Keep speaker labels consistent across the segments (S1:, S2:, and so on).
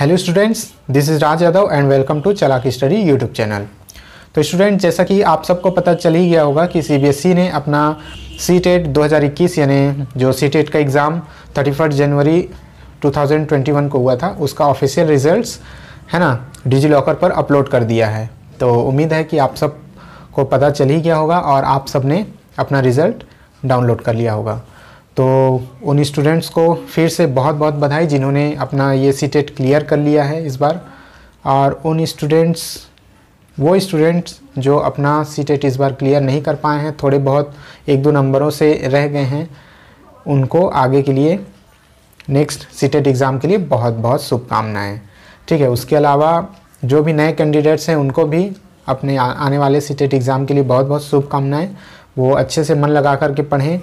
S1: hello students this is Raj Yadav and welcome to Chalak study YouTube channel तो student जैसा कि आप सबको पता चल ही गया होगा कि सीबीएसई e ने अपना सी टेट e दो यानी जो सी टेट e का एग्ज़ाम 31 जनवरी 2021 को हुआ था उसका ऑफिशियल रिजल्ट्स है ना डिजी लॉकर पर अपलोड कर दिया है तो उम्मीद है कि आप सब को पता चल ही गया होगा और आप सब ने अपना रिज़ल्ट डाउनलोड कर लिया होगा तो उन स्टूडेंट्स को फिर से बहुत बहुत बधाई जिन्होंने अपना ये सीटेट क्लियर कर लिया है इस बार और उन स्टूडेंट्स वो स्टूडेंट्स जो अपना सीटेट इस बार क्लियर नहीं कर पाए हैं थोड़े बहुत एक दो नंबरों से रह गए हैं उनको आगे के लिए नेक्स्ट सीटेट एग्ज़ाम के लिए बहुत बहुत शुभकामनाएँ ठीक है उसके अलावा जो भी नए कैंडिडेट्स हैं उनको भी अपने आने वाले सीटेट एग्ज़ाम के लिए बहुत बहुत शुभकामनाएँ वो अच्छे से मन लगा करके पढ़ें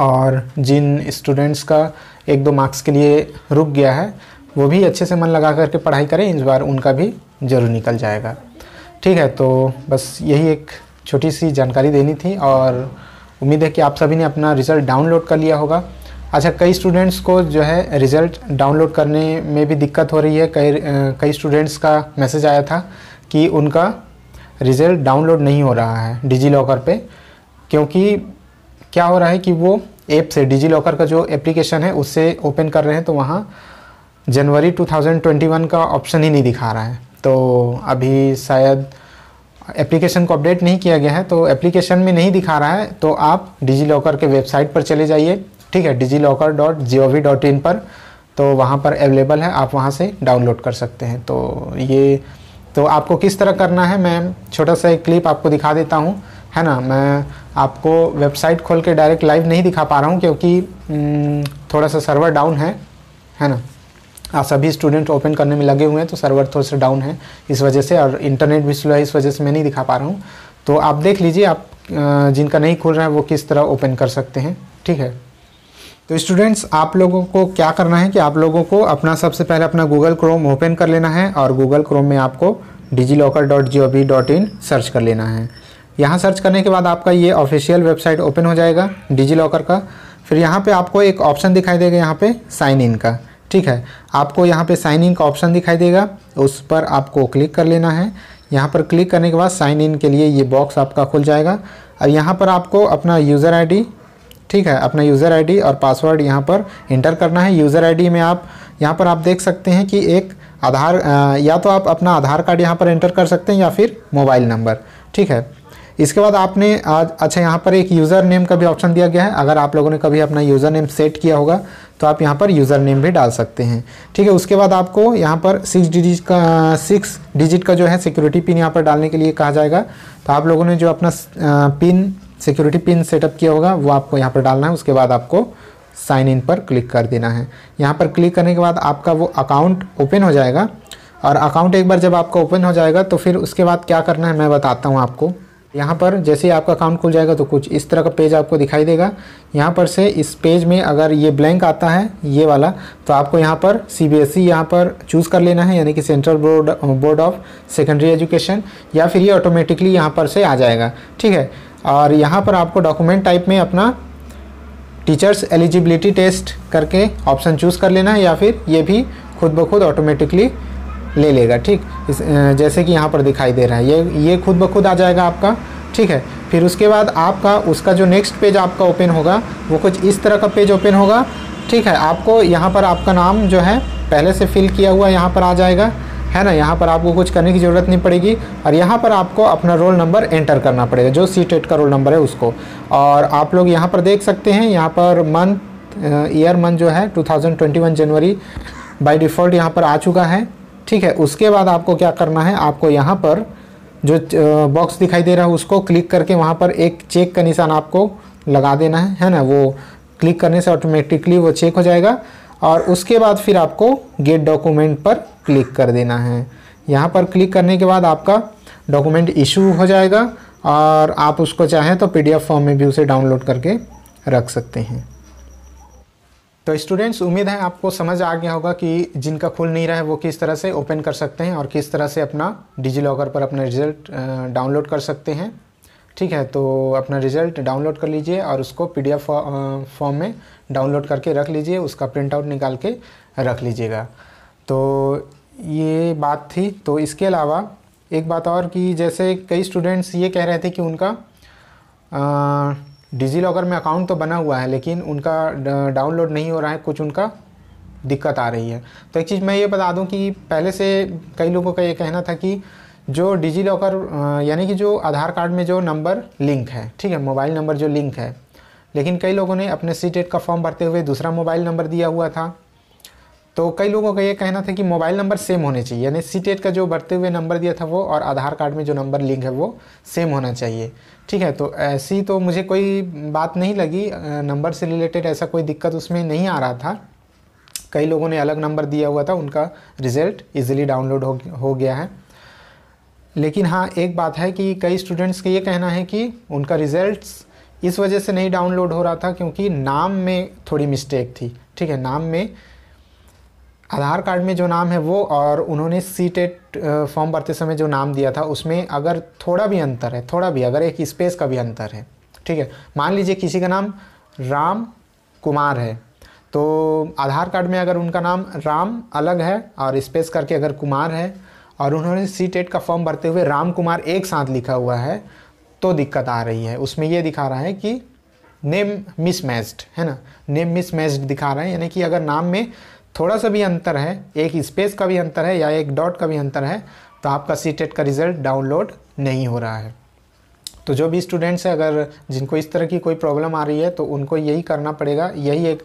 S1: और जिन स्टूडेंट्स का एक दो मार्क्स के लिए रुक गया है वो भी अच्छे से मन लगा करके पढ़ाई करें इस बार उनका भी जरूर निकल जाएगा ठीक है तो बस यही एक छोटी सी जानकारी देनी थी और उम्मीद है कि आप सभी ने अपना रिज़ल्ट डाउनलोड कर लिया होगा अच्छा कई स्टूडेंट्स को जो है रिज़ल्ट डाउनलोड करने में भी दिक्कत हो रही है कई कई स्टूडेंट्स का मैसेज आया था कि उनका रिज़ल्ट डाउनलोड नहीं हो रहा है डिजी लॉकर पर क्योंकि क्या हो रहा है कि वो ऐप से डिजी लॉकर का जो एप्लीकेशन है उससे ओपन कर रहे हैं तो वहाँ जनवरी 2021 का ऑप्शन ही नहीं दिखा रहा है तो अभी शायद एप्लीकेशन को अपडेट नहीं किया गया है तो एप्लीकेशन में नहीं दिखा रहा है तो आप डिजी लॉकर के वेबसाइट पर चले जाइए ठीक है DigiLocker dot G O V dot in पर तो वहाँ पर अवेलेबल है आप वहाँ से डाउनलोड कर सकते हैं तो ये तो आपको किस तरह करना है मैं छोटा सा एक क्लिप आपको दिखा देता हूँ है ना मैं आपको वेबसाइट खोल के डायरेक्ट लाइव नहीं दिखा पा रहा हूँ क्योंकि हम्म, थोड़ा सा सर्वर डाउन है है ना आ, सभी स्टूडेंट ओपन करने में लगे हुए हैं तो सर्वर थोड़ा सा डाउन है इस वजह से और इंटरनेट भी स्लो है इस वजह से मैं नहीं दिखा पा रहा हूँ तो आप देख लीजिए आप जिनका नहीं खुल रहा है वो किस तरह ओपन कर सकते हैं ठीक है तो स्टूडेंट्स आप लोगों को क्या करना है कि आप लोगों को अपना सबसे पहले अपना गूगल क्रोम ओपन कर लेना है और गूगल क्रोम में आपको DigiLocker dot G O V dot in search कर लेना है यहाँ सर्च करने के बाद आपका ये ऑफिशियल वेबसाइट ओपन हो जाएगा डिजी लॉकर का फिर यहाँ पे आपको एक ऑप्शन दिखाई देगा यहाँ पे साइन इन का ठीक है आपको यहाँ पे साइन इन का ऑप्शन दिखाई देगा उस पर आपको क्लिक कर लेना है यहाँ पर क्लिक करने के बाद साइन इन के लिए ये बॉक्स आपका खुल जाएगा और यहाँ पर आपको अपना यूज़र आई ठीक है अपना यूज़र आई और पासवर्ड यहाँ पर इंटर करना है यूज़र आई में आप यहाँ पर आप देख सकते हैं कि एक आधार या तो आप अपना आधार कार्ड यहाँ पर इंटर कर सकते हैं या फिर मोबाइल नंबर ठीक है इसके बाद आपने आज अच्छा यहाँ पर एक यूज़र नेम का भी ऑप्शन दिया गया है अगर आप लोगों ने कभी अपना यूज़र नेम सेट किया होगा तो आप यहाँ पर यूज़र नेम भी डाल सकते हैं ठीक है उसके बाद आपको यहाँ पर सिक्स डिजिट का सिक्स डिजिट का जो है सिक्योरिटी पिन यहाँ पर डालने के लिए कहा जाएगा तो आप लोगों ने जो अपना पिन सिक्योरिटी पिन सेटअप किया होगा वो आपको यहाँ पर डालना है उसके बाद आपको साइन इन पर क्लिक कर देना है यहाँ पर क्लिक करने के बाद आपका वो अकाउंट ओपन हो जाएगा और अकाउंट एक बार जब आपका ओपन हो जाएगा तो फिर उसके बाद क्या करना है मैं बताता हूँ आपको यहाँ पर जैसे ही आपका अकाउंट खुल जाएगा तो कुछ इस तरह का पेज आपको दिखाई देगा यहाँ पर से इस पेज में अगर ये ब्लैंक आता है ये वाला तो आपको यहाँ पर सी बी एस ई यहाँ पर चूज़ कर लेना है यानी कि central board board of secondary education या फिर ये ऑटोमेटिकली यहाँ पर से आ जाएगा ठीक है और यहाँ पर आपको डॉक्यूमेंट टाइप में अपना टीचर्स एलिजिबिलिटी टेस्ट करके ऑप्शन चूज़ कर लेना है या फिर ये भी खुद ब खुद ऑटोमेटिकली ले लेगा ठीक इस जैसे कि यहाँ पर दिखाई दे रहा है ये ये खुद ब खुद आ जाएगा आपका ठीक है फिर उसके बाद आपका उसका जो नेक्स्ट पेज आपका ओपन होगा वो कुछ इस तरह का पेज ओपन होगा ठीक है आपको यहाँ पर आपका नाम जो है पहले से फिल किया हुआ यहाँ पर आ जाएगा है ना यहाँ पर आपको कुछ करने की ज़रूरत नहीं पड़ेगी और यहाँ पर आपको अपना रोल नंबर एंटर करना पड़ेगा जो सी टेट का रोल नंबर है उसको और आप लोग यहाँ पर देख सकते हैं यहाँ पर मंथ ईयर मंथ जो है 2021 जनवरी बाय डिफ़ॉल्ट यहाँ पर आ चुका है ठीक है उसके बाद आपको क्या करना है आपको यहाँ पर जो बॉक्स दिखाई दे रहा है उसको क्लिक करके वहाँ पर एक चेक का निशान आपको लगा देना है है ना वो क्लिक करने से ऑटोमेटिकली वो चेक हो जाएगा और उसके बाद फिर आपको गेट डॉक्यूमेंट पर क्लिक कर देना है यहाँ पर क्लिक करने के बाद आपका डॉक्यूमेंट इशू हो जाएगा और आप उसको चाहें तो पी फॉर्म में भी उसे डाउनलोड करके रख सकते हैं तो स्टूडेंट्स उम्मीद है आपको समझ आ गया होगा कि जिनका खुल नहीं रहा है वो किस तरह से ओपन कर सकते हैं और किस तरह से अपना डिजी लॉकर पर अपना रिजल्ट डाउनलोड कर सकते हैं ठीक है तो अपना रिजल्ट डाउनलोड कर लीजिए और उसको पीडीएफ फॉर्म में डाउनलोड करके रख लीजिए उसका प्रिंट आउट निकाल के रख लीजिएगा तो ये बात थी तो इसके अलावा एक बात और कि जैसे कई स्टूडेंट्स ये कह रहे थे कि उनका आ, डिजी लॉकर में अकाउंट तो बना हुआ है लेकिन उनका डाउनलोड नहीं हो रहा है कुछ उनका दिक्कत आ रही है तो एक चीज़ मैं ये बता दूं कि पहले से कई लोगों का ये कहना था कि जो डिजी लॉकर यानी कि जो आधार कार्ड में जो नंबर लिंक है ठीक है मोबाइल नंबर जो लिंक है लेकिन कई लोगों ने अपने सी टेट का फॉर्म भरते हुए दूसरा मोबाइल नंबर दिया हुआ था तो कई लोगों का ये कहना था कि मोबाइल नंबर सेम होने चाहिए यानी सी टेट का जो बढ़ते हुए नंबर दिया था वो और आधार कार्ड में जो नंबर लिंक है वो सेम होना चाहिए ठीक है तो ऐसी तो मुझे कोई बात नहीं लगी नंबर से रिलेटेड ऐसा कोई दिक्कत उसमें नहीं आ रहा था कई लोगों ने अलग नंबर दिया हुआ था उनका रिज़ल्ट ईजिली डाउनलोड हो हो गया है लेकिन हाँ एक बात है कि कई स्टूडेंट्स का ये कहना है कि उनका रिज़ल्ट्स इस वजह से नहीं डाउनलोड हो रहा था क्योंकि नाम में थोड़ी मिस्टेक थी ठीक है नाम में आधार कार्ड में जो नाम है वो और उन्होंने सी टेट फॉर्म भरते समय जो नाम दिया था उसमें अगर थोड़ा भी अंतर है थोड़ा भी अगर एक स्पेस का भी अंतर है ठीक है मान लीजिए किसी का नाम राम कुमार है तो आधार कार्ड में अगर उनका नाम राम अलग है और स्पेस करके अगर कुमार है और उन्होंने सी टेट का फॉर्म भरते हुए राम कुमार एक साथ लिखा हुआ है तो दिक्कत आ रही है उसमें ये दिखा रहा है कि नेम मिसमैच्ड है ना नेम मिसमैच्ड दिखा रहा है यानी कि अगर नाम में थोड़ा सा भी अंतर है एक स्पेस का भी अंतर है या एक डॉट का भी अंतर है तो आपका सी का रिज़ल्ट डाउनलोड नहीं हो रहा है तो जो भी स्टूडेंट्स हैं अगर जिनको इस तरह की कोई प्रॉब्लम आ रही है तो उनको यही करना पड़ेगा यही एक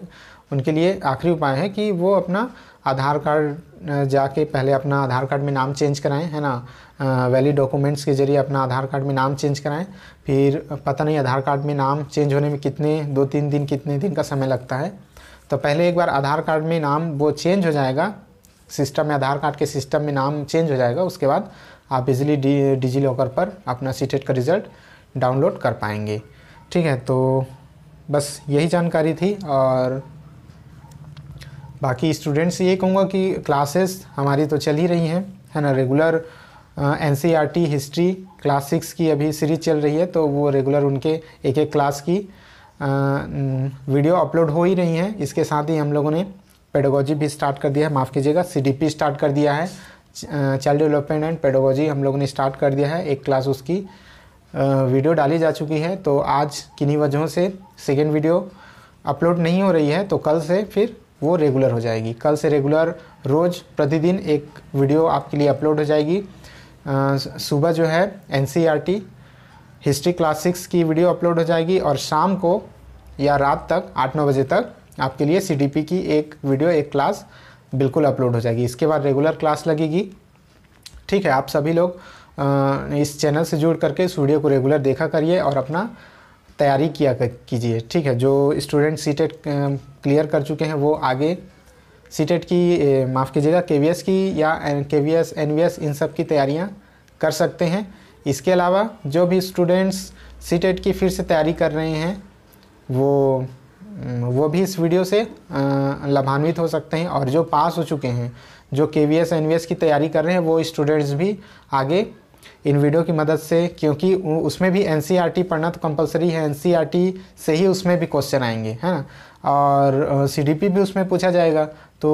S1: उनके लिए आखिरी उपाय है कि वो अपना आधार कार्ड जाके पहले अपना आधार कार्ड में नाम चेंज कराएं है ना वैलिड डॉक्यूमेंट्स के जरिए अपना आधार कार्ड में नाम चेंज कराएं फिर पता नहीं आधार कार्ड में नाम चेंज होने में कितने दो तीन दिन कितने दिन का समय लगता है तो पहले एक बार आधार कार्ड में नाम वो चेंज हो जाएगा सिस्टम में आधार कार्ड के सिस्टम में नाम चेंज हो जाएगा उसके बाद आप इज़िली डी डिजी लॉकर पर अपना सीटेट e का रिज़ल्ट डाउनलोड कर पाएंगे ठीक है तो बस यही जानकारी थी और बाकी स्टूडेंट्स ये कहूँगा कि क्लासेस हमारी तो चल ही रही हैं है ना regular an history class six की अभी सीरीज चल रही है तो वो रेगुलर उनके एक एक क्लास की वीडियो अपलोड हो ही रही हैं इसके साथ ही हम लोगों ने पेडोगोजी भी स्टार्ट कर दिया है माफ़ कीजिएगा सी स्टार्ट कर दिया है चाइल्ड डेवलपमेंट एंड पेडोगोजी हम लोगों ने स्टार्ट कर दिया है एक क्लास उसकी वीडियो डाली जा चुकी है तो आज किन्हीं वजहों से सेकेंड वीडियो अपलोड नहीं हो रही है तो कल से फिर वो रेगुलर हो जाएगी कल से रेगुलर रोज़ प्रतिदिन एक वीडियो आपके लिए अपलोड हो जाएगी सुबह जो है एन हिस्ट्री क्लास सिक्स की वीडियो अपलोड हो जाएगी और शाम को या रात तक आठ नौ बजे तक आपके लिए सी की एक वीडियो एक क्लास बिल्कुल अपलोड हो जाएगी इसके बाद रेगुलर क्लास लगेगी ठीक है आप सभी लोग इस चैनल से जुड़ करके इस वीडियो को रेगुलर देखा करिए और अपना तैयारी किया कीजिए ठीक है जो स्टूडेंट सी टेट क्लियर कर चुके हैं वो आगे सी टेट e की माफ़ कीजिएगा के वी एस की या K V S N V S इन सब की तैयारियाँ कर सकते हैं इसके अलावा जो भी स्टूडेंट्स सी टेट की फिर से तैयारी कर रहे हैं वो वो भी इस वीडियो से लाभान्वित हो सकते हैं और जो पास हो चुके हैं जो के वी एस एन की तैयारी कर रहे हैं वो स्टूडेंट्स भी आगे इन वीडियो की मदद से क्योंकि उसमें भी एन e पढ़ना तो कंपलसरी है एन e से ही उसमें भी क्वेश्चन आएंगे है ना और सी भी उसमें पूछा जाएगा तो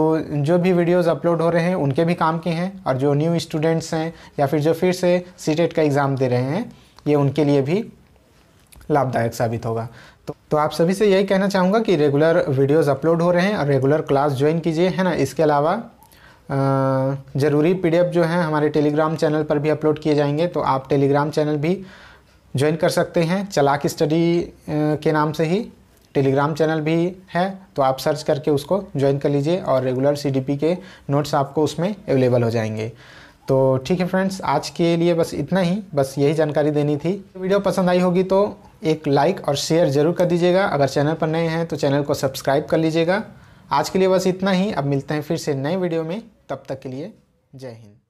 S1: जो भी वीडियोस अपलोड हो रहे हैं उनके भी काम के हैं और जो न्यू स्टूडेंट्स हैं या फिर जो फिर से सी e का एग्ज़ाम दे रहे हैं ये उनके लिए भी लाभदायक साबित होगा तो, तो आप सभी से यही कहना चाहूँगा कि रेगुलर वीडियोज़ अपलोड हो रहे हैं और रेगुलर क्लास ज्वाइन कीजिए है ना इसके अलावा ज़रूरी पीडीएफ जो है हमारे टेलीग्राम चैनल पर भी अपलोड किए जाएंगे तो आप टेलीग्राम चैनल भी ज्वाइन कर सकते हैं चलाक स्टडी के नाम से ही टेलीग्राम चैनल भी है तो आप सर्च करके उसको ज्वाइन कर लीजिए और रेगुलर सीडीपी के नोट्स आपको उसमें अवेलेबल हो जाएंगे तो ठीक है फ्रेंड्स आज के लिए बस इतना ही बस यही जानकारी देनी थी वीडियो पसंद आई होगी तो एक लाइक और शेयर ज़रूर कर दीजिएगा अगर चैनल पर नए हैं तो चैनल को सब्सक्राइब कर लीजिएगा आज के लिए बस इतना ही अब मिलते हैं फिर से नए वीडियो में तब तक के लिए जय हिंद